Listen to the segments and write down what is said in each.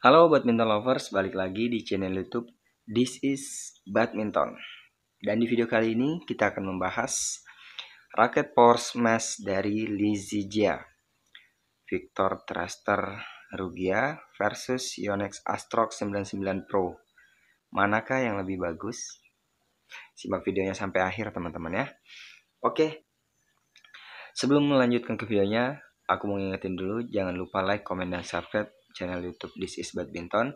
Halo badminton lovers, balik lagi di channel YouTube This is Badminton. Dan di video kali ini kita akan membahas raket Power Smash dari Lizijia. Victor Traster Rugia versus Yonex Astrox 99 Pro. Manakah yang lebih bagus? Simak videonya sampai akhir teman-teman ya. Oke. Sebelum melanjutkan ke videonya, aku mau ngingetin dulu jangan lupa like, comment, dan subscribe channel YouTube This is Badminton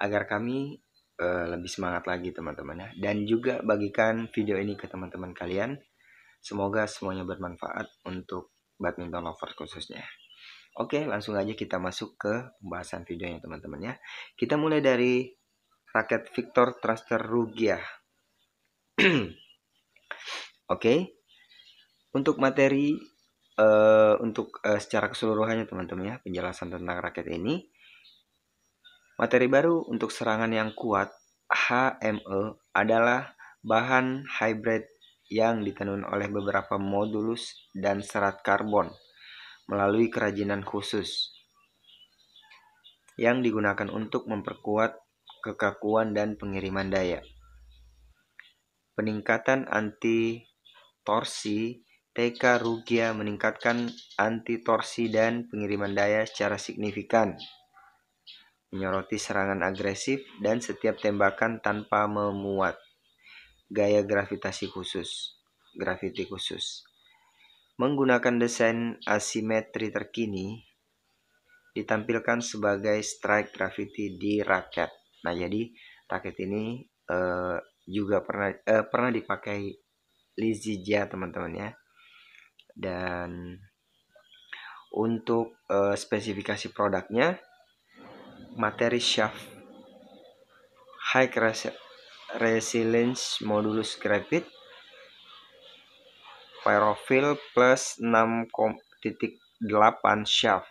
agar kami uh, lebih semangat lagi teman-teman ya. Dan juga bagikan video ini ke teman-teman kalian. Semoga semuanya bermanfaat untuk badminton lover khususnya. Oke, langsung aja kita masuk ke pembahasan videonya teman-teman ya. Kita mulai dari raket Victor Thruster Rugia. Oke. Untuk materi uh, untuk uh, secara keseluruhannya teman-teman ya penjelasan tentang raket ini materi baru untuk serangan yang kuat HME adalah bahan hybrid yang ditenun oleh beberapa modulus dan serat karbon melalui kerajinan khusus yang digunakan untuk memperkuat kekakuan dan pengiriman daya. Peningkatan anti torsi TK Rugia meningkatkan anti torsi dan pengiriman daya secara signifikan, menyoroti serangan agresif dan setiap tembakan tanpa memuat, gaya gravitasi khusus, graviti khusus. Menggunakan desain asimetri terkini, ditampilkan sebagai strike gravity di raket. Nah, jadi raket ini uh, juga pernah uh, pernah dipakai Lizzie teman-teman ya dan untuk uh, spesifikasi produknya materi shaft high res resilience modulus graphite pyrofil plus 6.8 shaft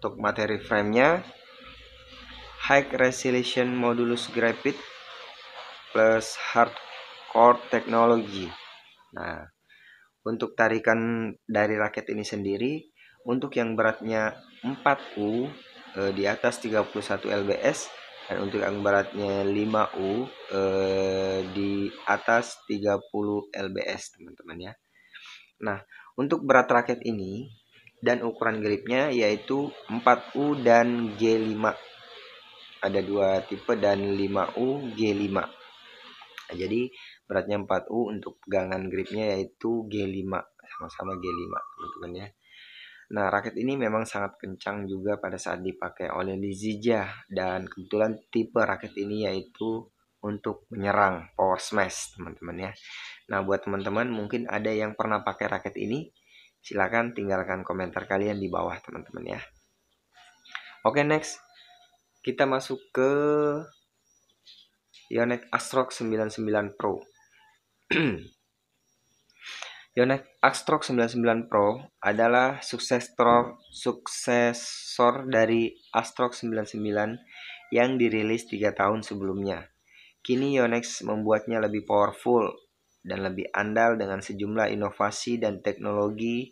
untuk materi framenya high resolution modulus graphite plus hardcore technology nah untuk tarikan dari raket ini sendiri untuk yang beratnya 4U e, eh, di atas 31 lbs dan untuk yang beratnya 5U e, eh, di atas 30 lbs teman-teman ya. Nah, untuk berat raket ini dan ukuran gripnya yaitu 4U dan G5. Ada dua tipe dan 5U G5. Nah, jadi beratnya 4U untuk pegangan gripnya yaitu G5 sama-sama G5 teman-teman ya Nah, raket ini memang sangat kencang juga pada saat dipakai oleh Lizija dan kebetulan tipe raket ini yaitu untuk menyerang power smash teman-teman ya. Nah, buat teman-teman mungkin ada yang pernah pakai raket ini, silahkan tinggalkan komentar kalian di bawah teman-teman ya. Oke, next. Kita masuk ke Yonex Astrox 99 Pro. Yonex Astrox 99 Pro adalah suksesor suksesor dari Astrox 99 yang dirilis 3 tahun sebelumnya. Kini Yonex membuatnya lebih powerful dan lebih andal dengan sejumlah inovasi dan teknologi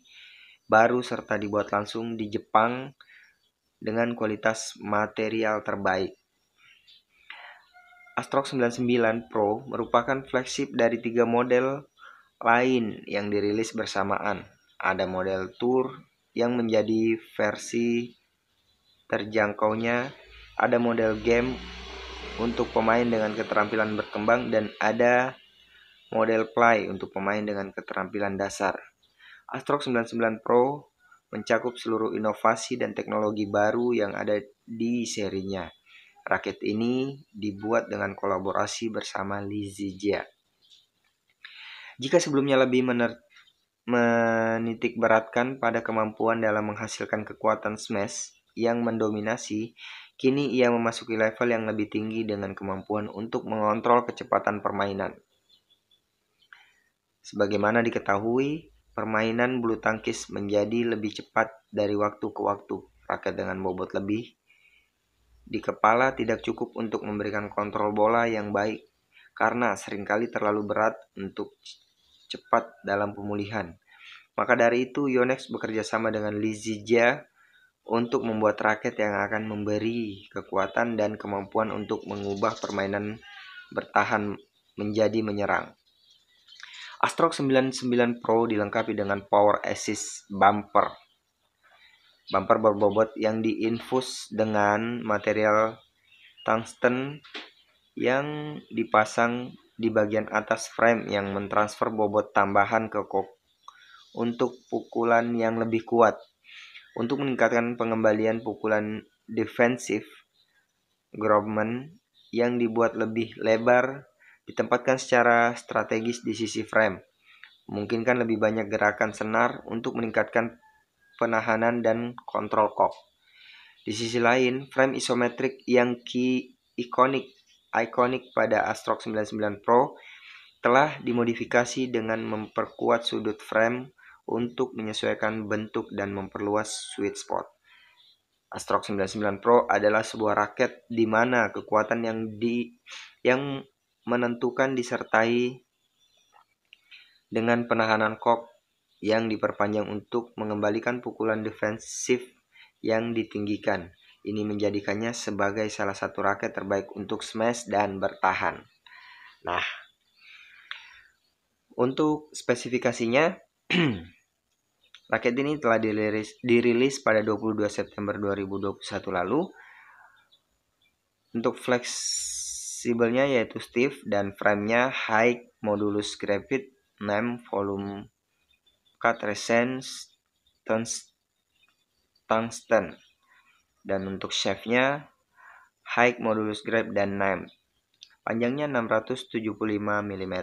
baru serta dibuat langsung di Jepang dengan kualitas material terbaik. Astrox 99 Pro merupakan flagship dari tiga model lain yang dirilis bersamaan. Ada model Tour yang menjadi versi terjangkaunya, ada model game untuk pemain dengan keterampilan berkembang dan ada model play untuk pemain dengan keterampilan dasar. Astrox 99 Pro mencakup seluruh inovasi dan teknologi baru yang ada di serinya. Raket ini dibuat dengan kolaborasi bersama Lizzie Jika sebelumnya lebih menitik beratkan pada kemampuan dalam menghasilkan kekuatan smash yang mendominasi, kini ia memasuki level yang lebih tinggi dengan kemampuan untuk mengontrol kecepatan permainan. Sebagaimana diketahui, permainan bulu tangkis menjadi lebih cepat dari waktu ke waktu. Raket dengan bobot lebih di kepala tidak cukup untuk memberikan kontrol bola yang baik karena seringkali terlalu berat untuk cepat dalam pemulihan. Maka dari itu Yonex bekerja sama dengan Lizija untuk membuat raket yang akan memberi kekuatan dan kemampuan untuk mengubah permainan bertahan menjadi menyerang. Astrox 99 Pro dilengkapi dengan power assist bumper Bumper berbobot yang diinfus dengan material tungsten yang dipasang di bagian atas frame yang mentransfer bobot tambahan ke kok untuk pukulan yang lebih kuat. Untuk meningkatkan pengembalian pukulan defensif, Grobman yang dibuat lebih lebar ditempatkan secara strategis di sisi frame memungkinkan lebih banyak gerakan senar untuk meningkatkan penahanan dan kontrol kok. Di sisi lain, frame isometrik yang key ikonik ikonik pada Astrox 99 Pro telah dimodifikasi dengan memperkuat sudut frame untuk menyesuaikan bentuk dan memperluas sweet spot. Astrox 99 Pro adalah sebuah raket di mana kekuatan yang di yang menentukan disertai dengan penahanan kok yang diperpanjang untuk mengembalikan pukulan defensif yang ditinggikan. Ini menjadikannya sebagai salah satu raket terbaik untuk smash dan bertahan. Nah, untuk spesifikasinya, raket ini telah dirilis, dirilis pada 22 September 2021 lalu. Untuk fleksibelnya yaitu stiff dan framenya high modulus graphite name volume cut tungsten. Dan untuk shaftnya, High Modulus Grab dan name Panjangnya 675 mm.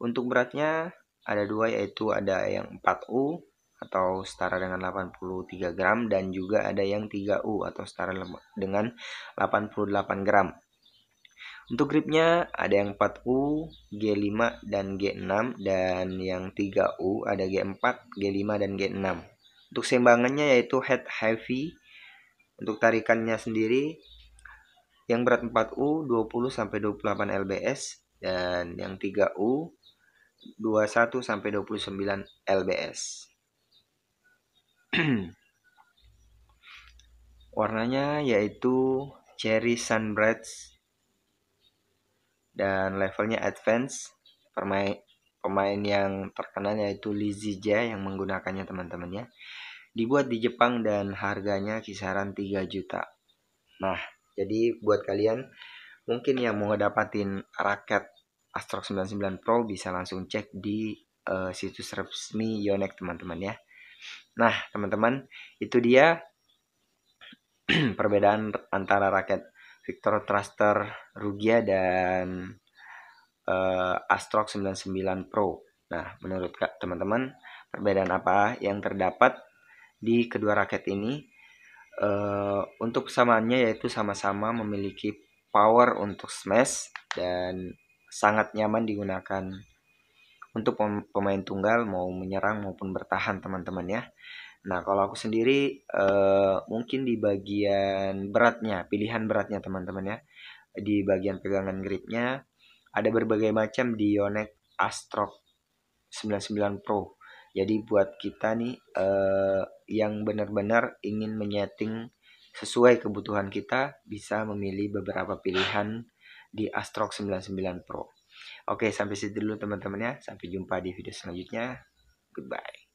Untuk beratnya ada dua yaitu ada yang 4U atau setara dengan 83 gram dan juga ada yang 3U atau setara dengan 88 gram. Untuk gripnya ada yang 4U, G5, dan G6 dan yang 3U ada G4, G5, dan G6. Untuk sembangannya yaitu head heavy untuk tarikannya sendiri yang berat 4U 20 28 lbs dan yang 3U 21 29 lbs. Warnanya yaitu cherry sunbreads dan levelnya advance pemain pemain yang terkenal yaitu Lizija yang menggunakannya teman-temannya dibuat di Jepang dan harganya kisaran 3 juta nah jadi buat kalian mungkin yang mau ngedapatin raket Astro 99 Pro bisa langsung cek di uh, situs resmi Yonex teman-teman ya nah teman-teman itu dia perbedaan antara raket Victor Truster Rugia dan uh, Astrox 99 Pro. Nah, menurut teman-teman, perbedaan apa yang terdapat di kedua raket ini? Uh, untuk kesamaannya yaitu sama-sama memiliki power untuk smash dan sangat nyaman digunakan untuk pemain tunggal mau menyerang maupun bertahan teman-teman ya. Nah, kalau aku sendiri uh, mungkin di bagian beratnya, pilihan beratnya teman-teman ya. Di bagian pegangan gripnya ada berbagai macam di yonex Astrok 99 Pro. Jadi buat kita nih uh, yang benar-benar ingin menyeting sesuai kebutuhan kita bisa memilih beberapa pilihan di Astrok 99 Pro. Oke, sampai situ dulu teman-teman ya. Sampai jumpa di video selanjutnya. Goodbye.